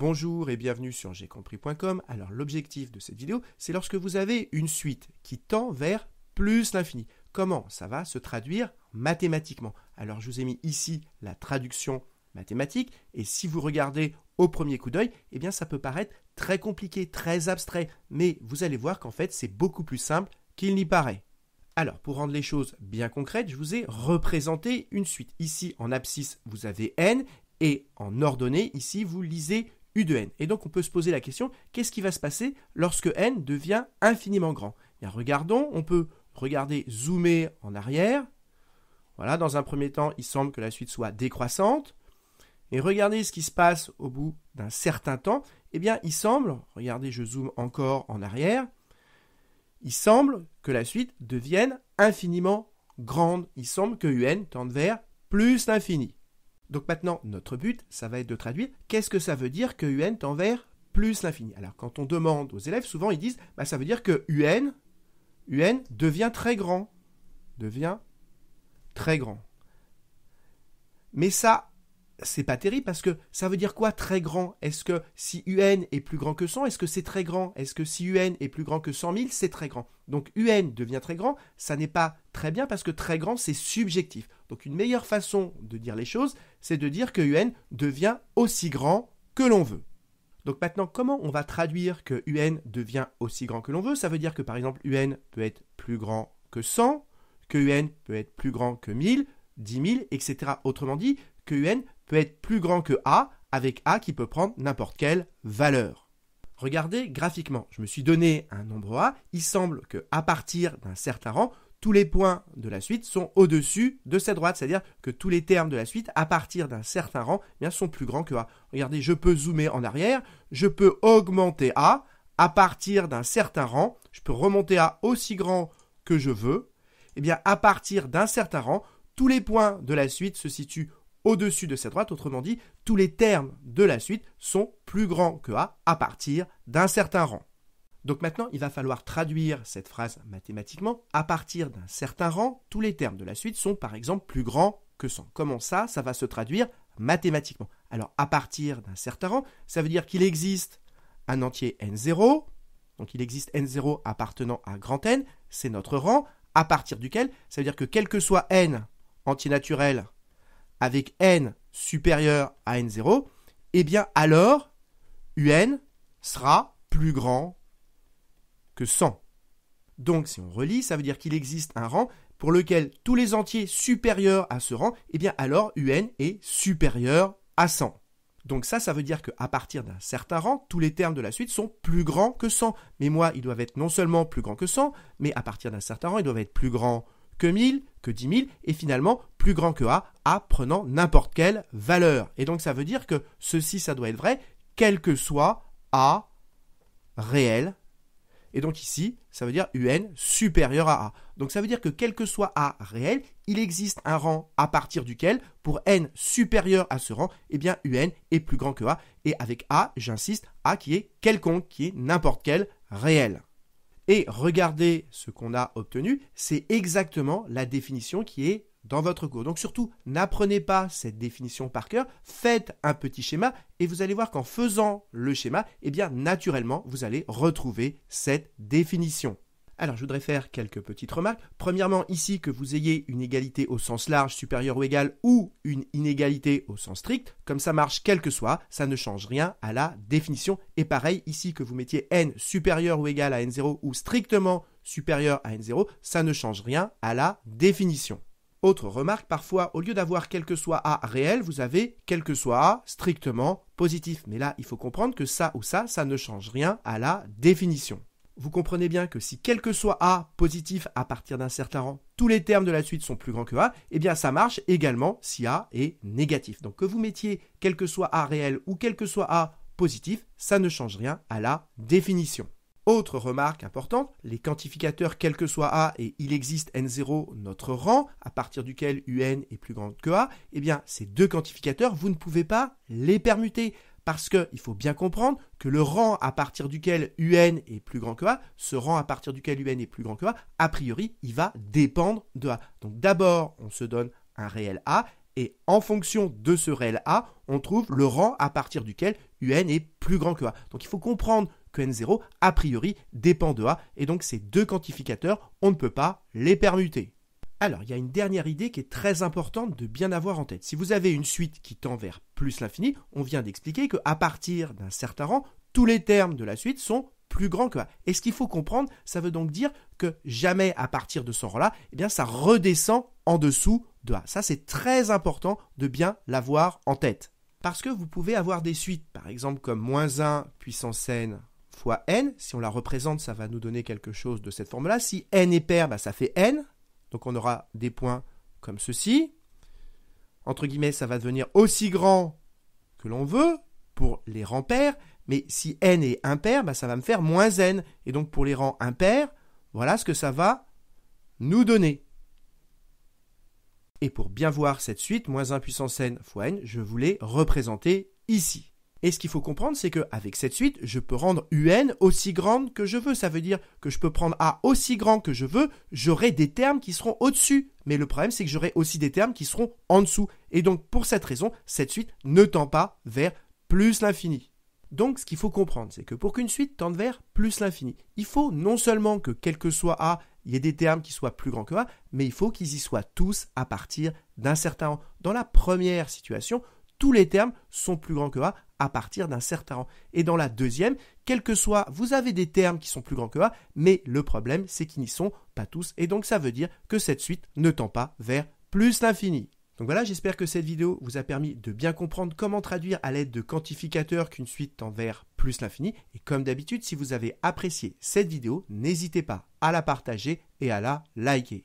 Bonjour et bienvenue sur jcompris.com. Alors l'objectif de cette vidéo, c'est lorsque vous avez une suite qui tend vers plus l'infini. Comment ça va se traduire mathématiquement Alors je vous ai mis ici la traduction mathématique et si vous regardez au premier coup d'œil, eh bien ça peut paraître très compliqué, très abstrait, mais vous allez voir qu'en fait c'est beaucoup plus simple qu'il n'y paraît. Alors, pour rendre les choses bien concrètes, je vous ai représenté une suite. Ici, en abscisse, vous avez n, et en ordonnée, ici, vous lisez U de n. Et donc on peut se poser la question, qu'est-ce qui va se passer lorsque n devient infiniment grand eh Regardons, on peut regarder zoomer en arrière. Voilà, dans un premier temps, il semble que la suite soit décroissante. Et regardez ce qui se passe au bout d'un certain temps. Eh bien, il semble, regardez, je zoome encore en arrière, il semble que la suite devienne infiniment grande. Il semble que un tende vers plus l'infini. Donc maintenant, notre but, ça va être de traduire qu'est-ce que ça veut dire que un tend vers plus l'infini. Alors quand on demande aux élèves, souvent ils disent, bah, ça veut dire que un, un devient très grand, devient très grand. Mais ça, c'est pas terrible parce que ça veut dire quoi très grand Est-ce que si UN est plus grand que 100, est-ce que c'est très grand Est-ce que si UN est plus grand que 100 000, c'est très grand Donc UN devient très grand, ça n'est pas très bien parce que très grand, c'est subjectif. Donc une meilleure façon de dire les choses, c'est de dire que UN devient aussi grand que l'on veut. Donc maintenant, comment on va traduire que UN devient aussi grand que l'on veut Ça veut dire que par exemple, UN peut être plus grand que 100, que UN peut être plus grand que 1000, 10 000, etc. Autrement dit, que UN peut être plus grand que A, avec A qui peut prendre n'importe quelle valeur. Regardez graphiquement, je me suis donné un nombre A, il semble que à partir d'un certain rang, tous les points de la suite sont au-dessus de cette droite, c'est-à-dire que tous les termes de la suite, à partir d'un certain rang, eh bien, sont plus grands que A. Regardez, je peux zoomer en arrière, je peux augmenter A, à partir d'un certain rang, je peux remonter a aussi grand que je veux, et eh bien à partir d'un certain rang, tous les points de la suite se situent au-dessus de cette droite. Autrement dit, tous les termes de la suite sont plus grands que A à partir d'un certain rang. Donc maintenant, il va falloir traduire cette phrase mathématiquement. À partir d'un certain rang, tous les termes de la suite sont par exemple plus grands que 100. Comment ça Ça va se traduire mathématiquement. Alors à partir d'un certain rang, ça veut dire qu'il existe un entier n0. Donc il existe n0 appartenant à grand n, c'est notre rang, à partir duquel, ça veut dire que quel que soit n, antinaturel avec n supérieur à n0, eh bien alors un sera plus grand que 100. Donc si on relit, ça veut dire qu'il existe un rang pour lequel tous les entiers supérieurs à ce rang, eh bien alors un est supérieur à 100. Donc ça, ça veut dire qu'à partir d'un certain rang, tous les termes de la suite sont plus grands que 100. Mais moi, ils doivent être non seulement plus grands que 100, mais à partir d'un certain rang, ils doivent être plus grands que 1000, que 10 000 et finalement plus grand que A, A prenant n'importe quelle valeur. Et donc ça veut dire que ceci, ça doit être vrai, quel que soit A réel. Et donc ici, ça veut dire UN supérieur à A. Donc ça veut dire que quel que soit A réel, il existe un rang à partir duquel, pour N supérieur à ce rang, et eh bien UN est plus grand que A. Et avec A, j'insiste, A qui est quelconque, qui est n'importe quel réel. Et regardez ce qu'on a obtenu, c'est exactement la définition qui est dans votre cours. Donc surtout, n'apprenez pas cette définition par cœur, faites un petit schéma et vous allez voir qu'en faisant le schéma, eh bien naturellement, vous allez retrouver cette définition. Alors, je voudrais faire quelques petites remarques. Premièrement, ici, que vous ayez une égalité au sens large, supérieur ou égal ou une inégalité au sens strict, comme ça marche quel que soit, ça ne change rien à la définition. Et pareil, ici, que vous mettiez n supérieur ou égal à n0 ou strictement supérieur à n0, ça ne change rien à la définition. Autre remarque, parfois, au lieu d'avoir quel que soit A réel, vous avez quel que soit A strictement positif. Mais là, il faut comprendre que ça ou ça, ça ne change rien à la définition vous comprenez bien que si quel que soit A positif à partir d'un certain rang, tous les termes de la suite sont plus grands que A, eh bien ça marche également si A est négatif. Donc que vous mettiez quel que soit A réel ou quel que soit A positif, ça ne change rien à la définition. Autre remarque importante, les quantificateurs quel que soit A et il existe N0, notre rang, à partir duquel UN est plus grand que A, eh bien ces deux quantificateurs, vous ne pouvez pas les permuter parce qu'il faut bien comprendre que le rang à partir duquel UN est plus grand que A, ce rang à partir duquel UN est plus grand que A, a priori, il va dépendre de A. Donc d'abord, on se donne un réel A, et en fonction de ce réel A, on trouve le rang à partir duquel UN est plus grand que A. Donc il faut comprendre que N0, a priori, dépend de A, et donc ces deux quantificateurs, on ne peut pas les permuter. Alors, il y a une dernière idée qui est très importante de bien avoir en tête. Si vous avez une suite qui tend vers plus l'infini, on vient d'expliquer qu'à partir d'un certain rang, tous les termes de la suite sont plus grands que A. Et ce qu'il faut comprendre, ça veut donc dire que jamais à partir de ce rang-là, eh bien, ça redescend en dessous de A. Ça, c'est très important de bien l'avoir en tête. Parce que vous pouvez avoir des suites, par exemple comme moins 1 puissance n fois n. Si on la représente, ça va nous donner quelque chose de cette forme-là. Si n est pair, bah, ça fait n donc on aura des points comme ceci. Entre guillemets, ça va devenir aussi grand que l'on veut pour les rangs pairs, mais si n est impair, bah ça va me faire moins n. Et donc pour les rangs impairs, voilà ce que ça va nous donner. Et pour bien voir cette suite, moins 1 puissance n fois n, je voulais représenter ici. Et ce qu'il faut comprendre, c'est qu'avec cette suite, je peux rendre UN aussi grande que je veux. Ça veut dire que je peux prendre A aussi grand que je veux. J'aurai des termes qui seront au-dessus. Mais le problème, c'est que j'aurai aussi des termes qui seront en dessous. Et donc, pour cette raison, cette suite ne tend pas vers plus l'infini. Donc, ce qu'il faut comprendre, c'est que pour qu'une suite tende vers plus l'infini, il faut non seulement que quel que soit A, il y ait des termes qui soient plus grands que A, mais il faut qu'ils y soient tous à partir d'un certain Dans la première situation, tous les termes sont plus grands que A à partir d'un certain rang. Et dans la deuxième, quel que soit, vous avez des termes qui sont plus grands que A, mais le problème, c'est qu'ils n'y sont pas tous. Et donc, ça veut dire que cette suite ne tend pas vers plus l'infini. Donc voilà, j'espère que cette vidéo vous a permis de bien comprendre comment traduire à l'aide de quantificateurs qu'une suite tend vers plus l'infini. Et comme d'habitude, si vous avez apprécié cette vidéo, n'hésitez pas à la partager et à la liker.